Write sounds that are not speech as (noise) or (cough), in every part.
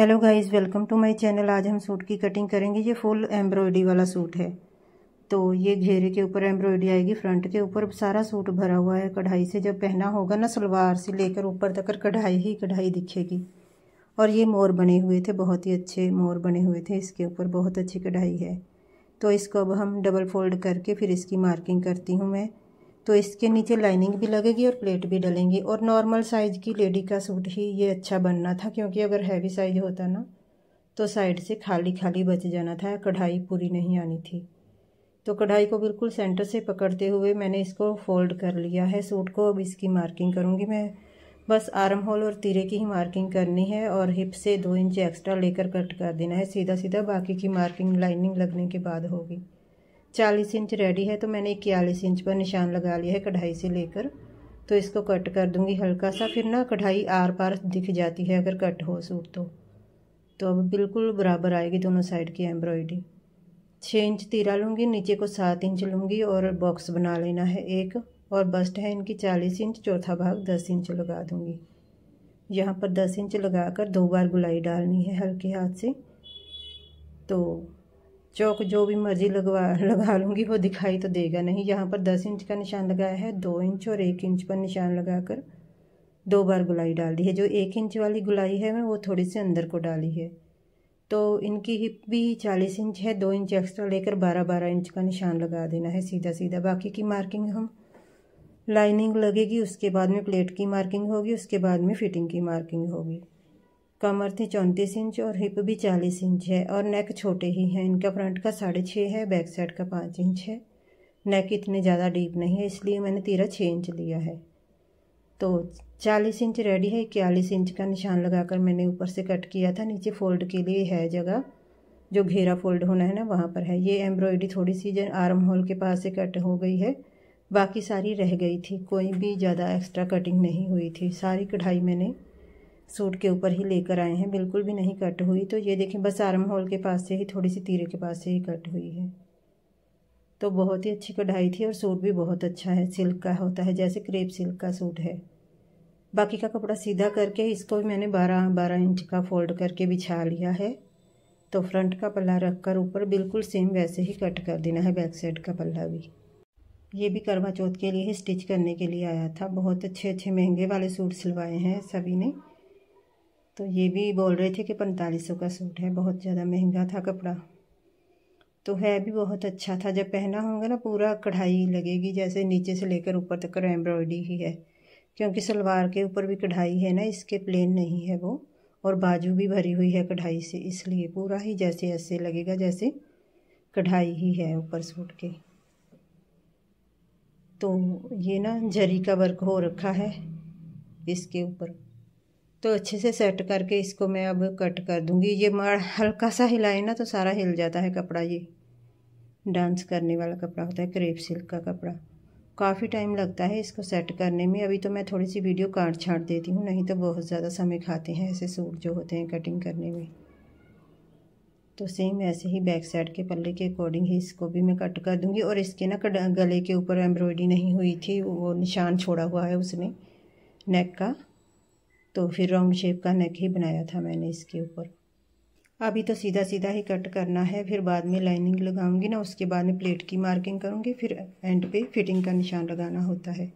hello guys welcome to my channel आज हम suit की कटिंग करेंगे ये फुल एम्ब्रॉयडरी वाला सूट है तो ये घेरे के ऊपर एम्ब्रॉयडरी आएगी फ्रंट के ऊपर सारा सूट भरा हुआ है कढ़ाई से जब पहना होगा ना सलवार से लेकर ऊपर तक कढ़ाई ही कढ़ाई दिखेगी और ये मोर बने हुए थे बहुत ही अच्छे मोर बने हुए थे इसके ऊपर बहुत अच्छी कढ़ाई है तो इसको अब हम डबल फोल्ड करके फिर इसकी मार्किंग करती हूँ मैं तो इसके नीचे लाइनिंग भी लगेगी और प्लेट भी डलेंगी और नॉर्मल साइज़ की लेडी का सूट ही ये अच्छा बनना था क्योंकि अगर हैवी साइज होता ना तो साइड से खाली खाली बच जाना था कढ़ाई पूरी नहीं आनी थी तो कढ़ाई को बिल्कुल सेंटर से पकड़ते हुए मैंने इसको फोल्ड कर लिया है सूट को अब इसकी मार्किंग करूँगी मैं बस आर्म होल और तीरे की ही मार्किंग करनी है और हिप से दो इंच एक्स्ट्रा लेकर कट कर देना है सीधा सीधा बाकी की मार्किंग लाइनिंग लगने के बाद होगी चालीस इंच रेडी है तो मैंने इक्यालीस इंच पर निशान लगा लिया है कढ़ाई से लेकर तो इसको कट कर दूंगी हल्का सा फिर ना कढ़ाई आर पार दिख जाती है अगर कट हो सूट तो तो अब बिल्कुल बराबर आएगी दोनों साइड की एम्ब्रॉयडरी छः इंच तीरा लूँगी नीचे को सात इंच लूँगी और बॉक्स बना लेना है एक और बस्ट है इनकी चालीस इंच चौथा भाग दस इंच लगा दूँगी यहाँ पर दस इंच कर दो बार गुलाई डालनी है हल्के हाथ से तो चौक जो भी मर्जी लगवा लगा लूँगी वो दिखाई तो देगा नहीं यहाँ पर दस इंच का निशान लगाया है दो इंच और एक इंच पर निशान लगाकर दो बार गुलाई डाल दी है जो एक इंच वाली गुलाई है मैं वो थोड़ी सी अंदर को डाली है तो इनकी हिप भी चालीस इंच है दो इंच एक्स्ट्रा लेकर बारह बारह इंच का निशान लगा देना है सीधा सीधा बाकी की मार्किंग हम लाइनिंग लगेगी उसके बाद में प्लेट की मार्किंग होगी उसके बाद में फिटिंग की मार्किंग होगी कमर थी चौंतीस इंच और हिप भी चालीस इंच है और नेक छोटे ही हैं इनका फ्रंट का साढ़े छः है बैक साइड का पाँच इंच है नेक इतने ज़्यादा डीप नहीं है इसलिए मैंने तीरा छः इंच लिया है तो चालीस इंच रेडी है इक्यालीस इंच का निशान लगाकर मैंने ऊपर से कट किया था नीचे फोल्ड के लिए है जगह जो घेरा फोल्ड होना है ना वहाँ पर है ये एम्ब्रॉयडरी थोड़ी सी जो आर्म होल के पास से कट हो गई है बाकी सारी रह गई थी कोई भी ज़्यादा एक्स्ट्रा कटिंग नहीं हुई थी सारी कढ़ाई मैंने सूट के ऊपर ही लेकर आए हैं बिल्कुल भी नहीं कट हुई तो ये देखें बस आर्म होल के पास से ही थोड़ी सी तीरे के पास से ही कट हुई है तो बहुत ही अच्छी कढ़ाई थी और सूट भी बहुत अच्छा है सिल्क का होता है जैसे क्रेप सिल्क का सूट है बाकी का कपड़ा सीधा करके इसको मैंने बारह बारह इंच का फोल्ड करके बिछा लिया है तो फ्रंट का पल्ला रख कर ऊपर बिल्कुल सेम वैसे ही कट कर देना है बैक साइड का पल्ला भी ये भी करवा चौथ के लिए ही स्टिच करने के लिए आया था बहुत अच्छे अच्छे महंगे वाले सूट सिलवाए हैं सभी ने तो ये भी बोल रहे थे कि पैंतालीस सौ का सूट है बहुत ज़्यादा महंगा था कपड़ा तो है भी बहुत अच्छा था जब पहना होगा ना पूरा कढ़ाई लगेगी जैसे नीचे से लेकर ऊपर तक कर एम्ब्रॉयडरी ही है क्योंकि सलवार के ऊपर भी कढ़ाई है ना इसके प्लेन नहीं है वो और बाजू भी भरी हुई है कढ़ाई से इसलिए पूरा ही जैसे ऐसे लगेगा जैसे कढ़ाई ही है ऊपर सूट के तो ये ना जरी का वर्क हो रखा है इसके ऊपर तो अच्छे से सेट करके इसको मैं अब कट कर दूंगी ये मड़ हल्का सा हिलाए ना तो सारा हिल जाता है कपड़ा ये डांस करने वाला कपड़ा होता है क्रेप सिल्क का कपड़ा काफ़ी टाइम लगता है इसको सेट करने में अभी तो मैं थोड़ी सी वीडियो काट छाट देती हूँ नहीं तो बहुत ज़्यादा समय खाते हैं ऐसे सूट जो होते हैं कटिंग करने में तो सेम ऐसे ही बैक साइड के पल्ले के अकॉर्डिंग ही इसको भी मैं कट कर दूँगी और इसके ना गले के ऊपर एम्ब्रॉयडरी नहीं हुई थी वो निशान छोड़ा हुआ है उसने नेक का तो फिर राउंड शेप का नेक ही बनाया था मैंने इसके ऊपर अभी तो सीधा सीधा ही कट करना है फिर बाद में लाइनिंग लगाऊंगी ना उसके बाद में प्लेट की मार्किंग करूंगी फिर एंड पे फिटिंग का निशान लगाना होता है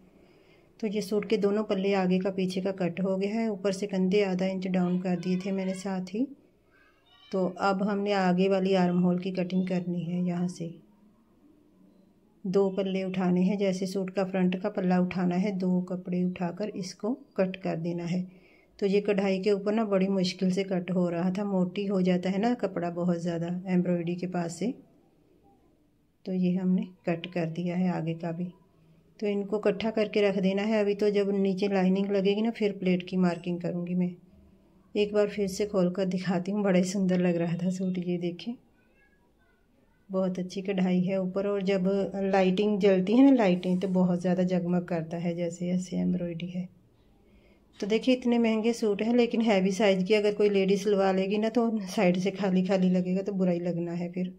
तो ये सूट के दोनों पल्ले आगे का पीछे का कट हो गया है ऊपर से कंधे आधा इंच डाउन कर दिए थे मैंने साथ ही तो अब हमने आगे वाली आर्म होल की कटिंग करनी है यहाँ से दो पल्ले उठाने हैं जैसे सूट का फ्रंट का पल्ला उठाना है दो कपड़े उठाकर इसको कट कर देना है तो ये कढ़ाई के ऊपर ना बड़ी मुश्किल से कट हो रहा था मोटी हो जाता है ना कपड़ा बहुत ज़्यादा एम्ब्रॉयडरी के पास से तो ये हमने कट कर दिया है आगे का भी तो इनको इकट्ठा करके रख देना है अभी तो जब नीचे लाइनिंग लगेगी ना फिर प्लेट की मार्किंग करूँगी मैं एक बार फिर से खोल कर दिखाती हूँ बड़ा ही सुंदर लग रहा था सूट ये देखें बहुत अच्छी कढ़ाई है ऊपर और जब लाइटिंग जलती है ना लाइटें तो बहुत ज़्यादा जगमग करता है जैसे ऐसे एम्ब्रॉयडरी है तो देखिए इतने महंगे सूट हैं लेकिन हैवी साइज़ की अगर कोई लेडी सिलवा लेगी ना तो साइड से खाली खाली लगेगा तो बुरा ही लगना है फिर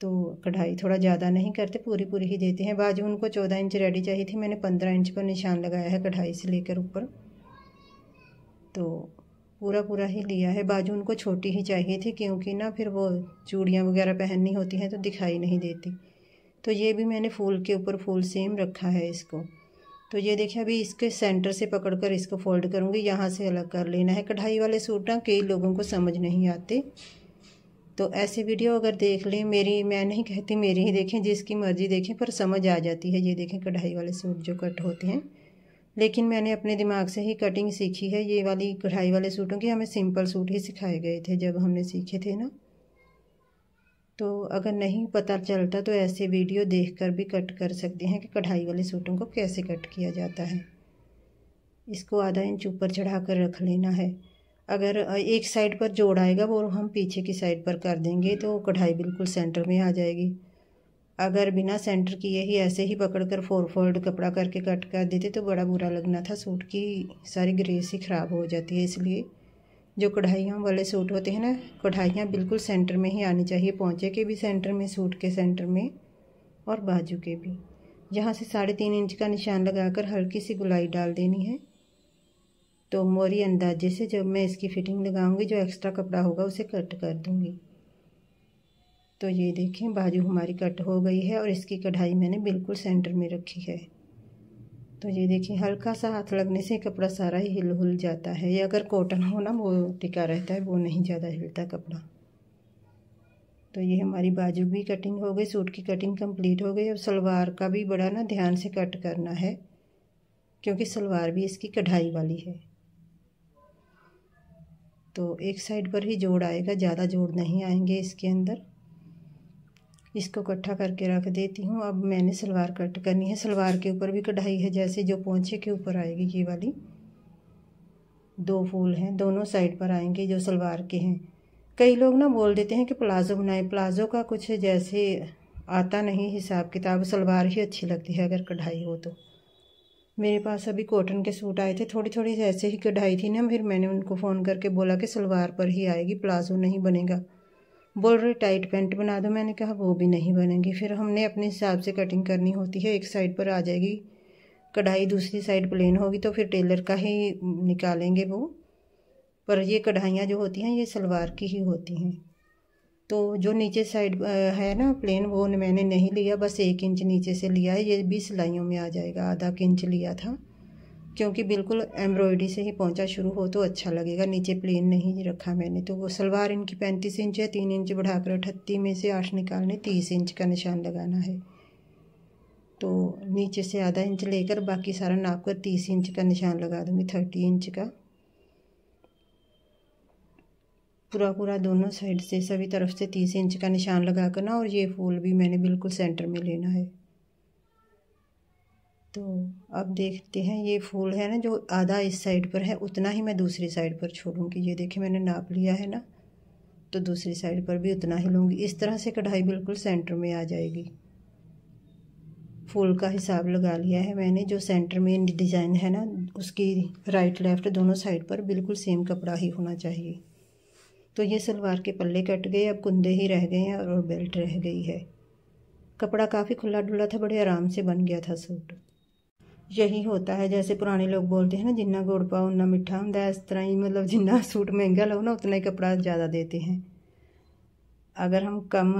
तो कढ़ाई थोड़ा ज़्यादा नहीं करते पूरी पूरी ही देते हैं बाजू उनको चौदह इंच रेडी चाहिए थी मैंने पंद्रह इंच पर निशान लगाया है कढ़ाई से लेकर ऊपर तो पूरा पूरा ही लिया है बाजू उनको छोटी ही चाहिए थी क्योंकि ना फिर वो चूड़ियाँ वगैरह पहननी होती हैं तो दिखाई नहीं देती तो ये भी मैंने फूल के ऊपर फूल सेम रखा है इसको तो ये देखिए अभी इसके सेंटर से पकड़कर इसको फोल्ड करूँगी यहाँ से अलग कर लेना है कढ़ाई वाले सूट ना कई लोगों को समझ नहीं आते तो ऐसे वीडियो अगर देख लें मेरी मैं नहीं कहती मेरी ही देखें जिसकी मर्ज़ी देखें पर समझ आ जाती है ये देखें कढ़ाई वाले सूट जो कट होते हैं लेकिन मैंने अपने दिमाग से ही कटिंग सीखी है ये वाली कढ़ाई वाले सूटों की हमें सिंपल सूट ही सिखाए गए थे जब हमने सीखे थे ना तो अगर नहीं पता चलता तो ऐसे वीडियो देखकर भी कट कर सकते हैं कि कढ़ाई वाले सूटों को कैसे कट किया जाता है इसको आधा इंच ऊपर चढ़ा कर रख लेना है अगर एक साइड पर जोड़ आएगा वो हम पीछे की साइड पर कर देंगे तो कढ़ाई बिल्कुल सेंटर में आ जाएगी अगर बिना सेंटर किए ही ऐसे ही पकड़ कर फोर फोल्ड कपड़ा करके कट कर देते तो बड़ा बुरा लगना था सूट की सारी ग्रेस ही ख़राब हो जाती है इसलिए जो कढ़ाइयों वाले सूट होते हैं ना कढ़ाइयाँ बिल्कुल सेंटर में ही आनी चाहिए पहुँचे के भी सेंटर में सूट के सेंटर में और बाजू के भी यहाँ से साढ़े तीन इंच का निशान लगाकर हल्की सी गुलाई डाल देनी है तो मोरी अंदाजे से जब मैं इसकी फिटिंग लगाऊंगी जो एक्स्ट्रा कपड़ा होगा उसे कट कर दूंगी तो ये देखें बाजू हमारी कट हो गई है और इसकी कढ़ाई मैंने बिल्कुल सेंटर में रखी है तो ये देखिए हल्का सा हाथ लगने से कपड़ा सारा ही हिल हुल जाता है या अगर कॉटन हो ना वो टिका रहता है वो नहीं ज़्यादा हिलता कपड़ा तो ये हमारी बाजू भी कटिंग हो गई सूट की कटिंग कंप्लीट हो गई अब सलवार का भी बड़ा ना ध्यान से कट करना है क्योंकि सलवार भी इसकी कढ़ाई वाली है तो एक साइड पर ही जोड़ आएगा ज़्यादा जोड़ नहीं आएंगे इसके अंदर इसको इकट्ठा करके रख देती हूँ अब मैंने सलवार कट करनी है सलवार के ऊपर भी कढ़ाई है जैसे जो पोंछे के ऊपर आएगी ये वाली दो फूल हैं दोनों साइड पर आएंगे जो सलवार के हैं कई लोग ना बोल देते हैं कि प्लाज़ो बनाए प्लाज़ो का कुछ जैसे आता नहीं हिसाब किताब सलवार ही अच्छी लगती है अगर कढ़ाई हो तो मेरे पास अभी कॉटन के सूट आए थे थोड़ी थोड़ी ऐसे ही कढ़ाई थी ना फिर मैंने उनको फ़ोन करके बोला कि सलवार पर ही आएगी प्लाज़ो नहीं बनेगा बोल रहे टाइट पैंट बना दो मैंने कहा वो भी नहीं बनेंगी फिर हमने अपने हिसाब से कटिंग करनी होती है एक साइड पर आ जाएगी कढ़ाई दूसरी साइड प्लेन होगी तो फिर टेलर का ही निकालेंगे वो पर ये कढ़ाइयाँ जो होती हैं ये सलवार की ही होती हैं तो जो नीचे साइड है ना प्लेन वो मैंने नहीं लिया बस एक इंच नीचे से लिया है ये भी सिलाइयों में आ जाएगा आधा इंच लिया था क्योंकि बिल्कुल एम्ब्रॉयडरी से ही पहुंचा शुरू हो तो अच्छा लगेगा नीचे प्लेन नहीं रखा मैंने तो वो सलवार इनकी पैंतीस इंच है तीन इंच बढ़ाकर अठत्ती में से आठ निकालने तीस इंच का निशान लगाना है तो नीचे से आधा इंच लेकर बाकी सारा नाप कर तीस इंच का निशान लगा दूँगी थर्टी इंच का पूरा पूरा दोनों साइड से सभी तरफ से तीस इंच का निशान लगा करना और ये फूल भी मैंने बिल्कुल सेंटर में लेना है तो अब देखते हैं ये फूल है ना जो आधा इस साइड पर है उतना ही मैं दूसरी साइड पर छोड़ूंगी ये देखिए मैंने नाप लिया है ना तो दूसरी साइड पर भी उतना ही लूँगी इस तरह से कढ़ाई बिल्कुल सेंटर में आ जाएगी फूल का हिसाब लगा लिया है मैंने जो सेंटर में डिज़ाइन है ना उसकी राइट लेफ़्ट दोनों साइड पर बिल्कुल सेम कपड़ा ही होना चाहिए तो ये सलवार के पल्ले कट गए अब कुंदे ही रह गए हैं और बेल्ट रह गई है कपड़ा काफ़ी खुला डुला था बड़े आराम से बन गया था सूट यही होता है जैसे पुराने लोग बोलते हैं ना जिन्ना गुड़ पाओ उन्ना मिठा होंगे इस तरह ही मतलब जिन्ना (laughs) सूट महंगा लो ना उतना ही कपड़ा ज़्यादा देते हैं अगर हम कम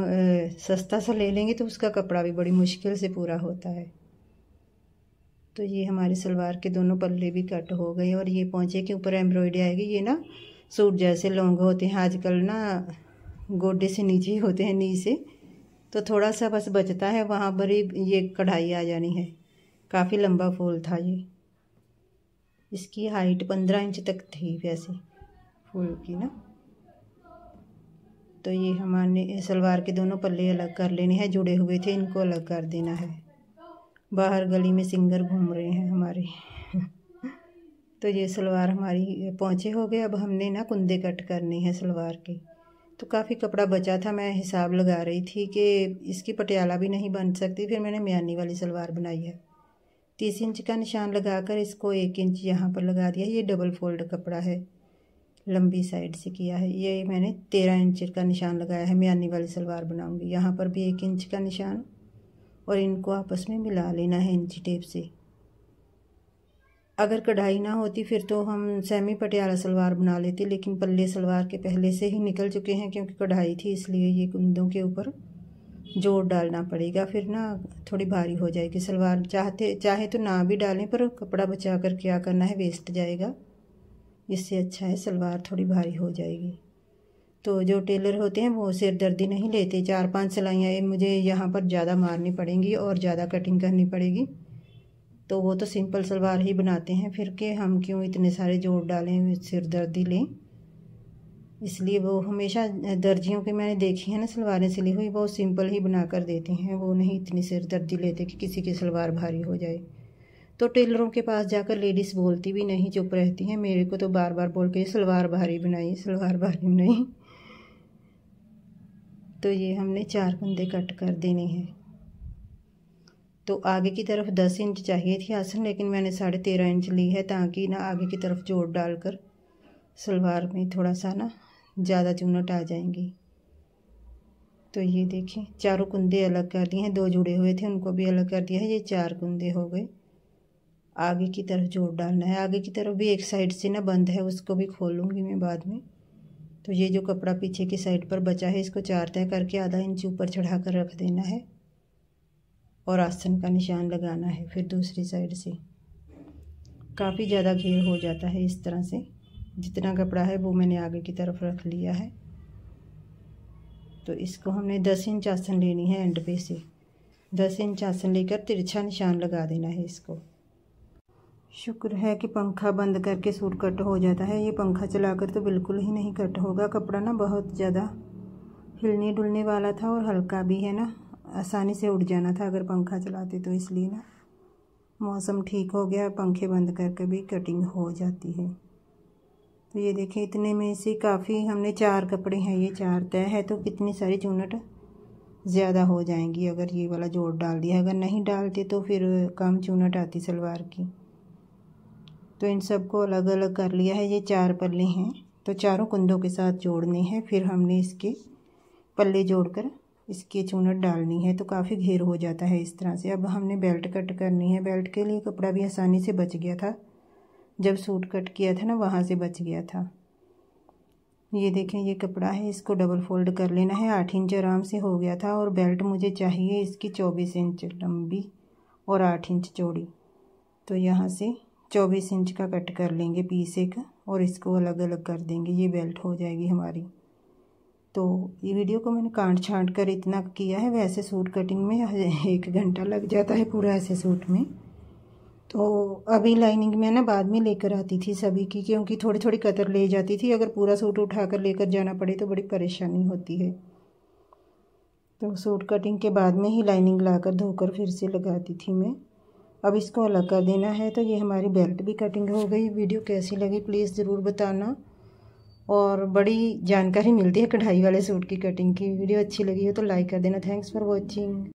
सस्ता सा ले लेंगे तो उसका कपड़ा भी बड़ी मुश्किल से पूरा होता है तो ये हमारे सलवार के दोनों पल्ले भी कट हो गए और ये पहुँचे के ऊपर एम्ब्रॉयडरी आएगी ये ना सूट जैसे लॉन्ग होते हैं आजकल ना गोडे से नीचे होते हैं नी से तो थोड़ा सा बस बचता है वहाँ पर ही ये कढ़ाई आ जानी है काफ़ी लंबा फूल था ये इसकी हाइट पंद्रह इंच तक थी वैसे फूल की ना तो ये हमारे सलवार के दोनों पल्ले अलग कर लेने हैं जुड़े हुए थे इनको अलग कर देना है बाहर गली में सिंगर घूम रहे हैं हमारे (laughs) तो ये सलवार हमारी पहुँचे हो गए अब हमने ना कुंदे कट करने हैं सलवार के तो काफ़ी कपड़ा बचा था मैं हिसाब लगा रही थी कि इसकी पटियाला भी नहीं बन सकती फिर मैंने म्यानी वाली सलवार बनाई है तीस इंच का निशान लगाकर इसको एक इंच यहाँ पर लगा दिया ये डबल फोल्ड कपड़ा है लंबी साइड से किया है ये मैंने तेरह इंच का निशान लगाया है म्यानी वाली सलवार बनाऊंगी यहाँ पर भी एक इंच का निशान और इनको आपस में मिला लेना है इंची टेप से अगर कढ़ाई ना होती फिर तो हम सेमी पटियाला सलवार बना लेते लेकिन पल्ले सलवार के पहले से ही निकल चुके हैं क्योंकि कढ़ाई थी इसलिए ये कुंदों के ऊपर जोड़ डालना पड़ेगा फिर ना थोड़ी भारी हो जाएगी सलवार चाहते चाहे तो ना भी डालें पर कपड़ा बचा कर क्या करना है वेस्ट जाएगा इससे अच्छा है सलवार थोड़ी भारी हो जाएगी तो जो टेलर होते हैं वो सिर दर्दी नहीं लेते चार पांच सिलाइयाँ मुझे यहाँ पर ज़्यादा मारनी पड़ेंगी और ज़्यादा कटिंग करनी पड़ेगी तो वो तो सिंपल सलवार ही बनाते हैं फिर के हम क्यों इतने सारे जोड़ डालें सिर दर्दी लें इसलिए वो हमेशा दर्जियों के मैंने देखी है ना सलवारें सिली हुई वो सिंपल ही बना कर देती हैं वो नहीं इतनी सिर दर्जी लेते कि किसी की सलवार भारी हो जाए तो टेलरों के पास जाकर लेडीज़ बोलती भी नहीं चुप रहती हैं मेरे को तो बार बार बोल के सलवार भारी बनाई सलवार भारी बनाई तो ये हमने चार बंदे कट कर देने हैं तो आगे की तरफ दस इंच चाहिए थी आसन लेकिन मैंने साढ़े तेरह इंच ली है ताकि ना आगे की तरफ जोड़ डालकर सलवार में थोड़ा सा ना ज़्यादा चूनट आ जाएंगी तो ये देखें चारों कुंदे अलग कर दिए हैं दो जुड़े हुए थे उनको भी अलग कर दिया है ये चार कुंदे हो गए आगे की तरफ जोड़ डालना है आगे की तरफ भी एक साइड से ना बंद है उसको भी खोलूँगी मैं बाद में तो ये जो कपड़ा पीछे की साइड पर बचा है इसको चार तय करके आधा इंच ऊपर चढ़ा कर रख देना है और आसन का निशान लगाना है फिर दूसरी साइड से काफ़ी ज़्यादा घेर हो जाता है इस तरह से जितना कपड़ा है वो मैंने आगे की तरफ रख लिया है तो इसको हमने दस इंच आसन लेनी है एंड पे से दस इंच आसन लेकर तिरछा निशान लगा देना है इसको शुक्र है कि पंखा बंद करके सूट कट हो जाता है ये पंखा चलाकर तो बिल्कुल ही नहीं कट होगा कपड़ा ना बहुत ज़्यादा हिलने डुलने वाला था और हल्का भी है ना आसानी से उड़ जाना था अगर पंखा चलाते तो इसलिए ना मौसम ठीक हो गया पंखे बंद करके भी कटिंग हो जाती है तो ये देखें इतने में से काफ़ी हमने चार कपड़े हैं ये चार तय है तो कितनी सारी चूनट ज़्यादा हो जाएंगी अगर ये वाला जोड़ डाल दिया अगर नहीं डालते तो फिर कम चूनट आती सलवार की तो इन सबको अलग अलग कर लिया है ये चार पल्ले हैं तो चारों कुंदों के साथ जोड़ने हैं फिर हमने इसके पल्ले जोड़कर इसकी चूनट डालनी है तो काफ़ी घेर हो जाता है इस तरह से अब हमने बेल्ट कट करनी है बेल्ट के लिए कपड़ा भी आसानी से बच गया था जब सूट कट किया था ना वहाँ से बच गया था ये देखें ये कपड़ा है इसको डबल फोल्ड कर लेना है आठ इंच आराम से हो गया था और बेल्ट मुझे चाहिए इसकी चौबीस इंच लंबी और आठ इंच चौड़ी तो यहाँ से चौबीस इंच का कट कर लेंगे पीस एक और इसको अलग अलग कर देंगे ये बेल्ट हो जाएगी हमारी तो ये वीडियो को मैंने काट छाँट कर इतना किया है वैसे सूट कटिंग में (laughs) एक घंटा लग जाता है पूरा ऐसे सूट में तो अभी लाइनिंग में ना बाद में लेकर आती थी सभी की क्योंकि थोड़ी थोड़ी कतर ले जाती थी अगर पूरा सूट उठा कर लेकर जाना पड़े तो बड़ी परेशानी होती है तो सूट कटिंग के बाद में ही लाइनिंग लाकर धोकर फिर से लगाती थी मैं अब इसको अलग कर देना है तो ये हमारी बेल्ट भी कटिंग हो गई वीडियो कैसी लगी प्लीज़ ज़रूर बताना और बड़ी जानकारी मिलती है कढ़ाई वाले सूट की कटिंग की वीडियो अच्छी लगी हो तो लाइक कर देना थैंक्स फॉर वॉचिंग